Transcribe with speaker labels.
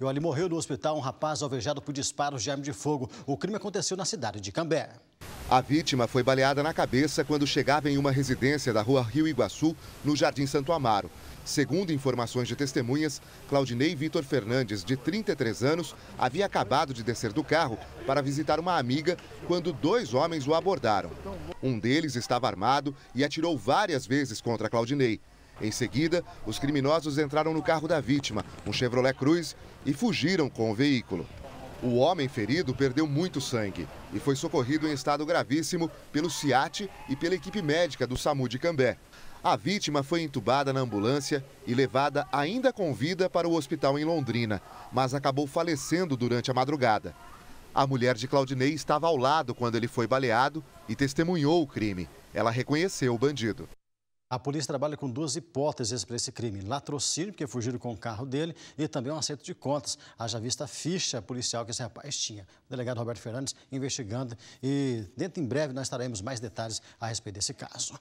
Speaker 1: E ali morreu no hospital um rapaz alvejado por disparos de arma de fogo. O crime aconteceu na cidade de Cambé.
Speaker 2: A vítima foi baleada na cabeça quando chegava em uma residência da rua Rio Iguaçu, no Jardim Santo Amaro. Segundo informações de testemunhas, Claudinei Vitor Fernandes, de 33 anos, havia acabado de descer do carro para visitar uma amiga quando dois homens o abordaram. Um deles estava armado e atirou várias vezes contra Claudinei. Em seguida, os criminosos entraram no carro da vítima, um Chevrolet Cruz, e fugiram com o veículo. O homem ferido perdeu muito sangue e foi socorrido em estado gravíssimo pelo CIAT e pela equipe médica do SAMU de Cambé. A vítima foi entubada na ambulância e levada ainda com vida para o hospital em Londrina, mas acabou falecendo durante a madrugada. A mulher de Claudinei estava ao lado quando ele foi baleado e testemunhou o crime. Ela reconheceu o bandido.
Speaker 1: A polícia trabalha com duas hipóteses para esse crime: latrocínio, porque fugiram com o carro dele, e também um acerto de contas. Haja vista a ficha policial que esse rapaz tinha. O delegado Roberto Fernandes investigando e dentro em breve nós estaremos mais detalhes a respeito desse caso.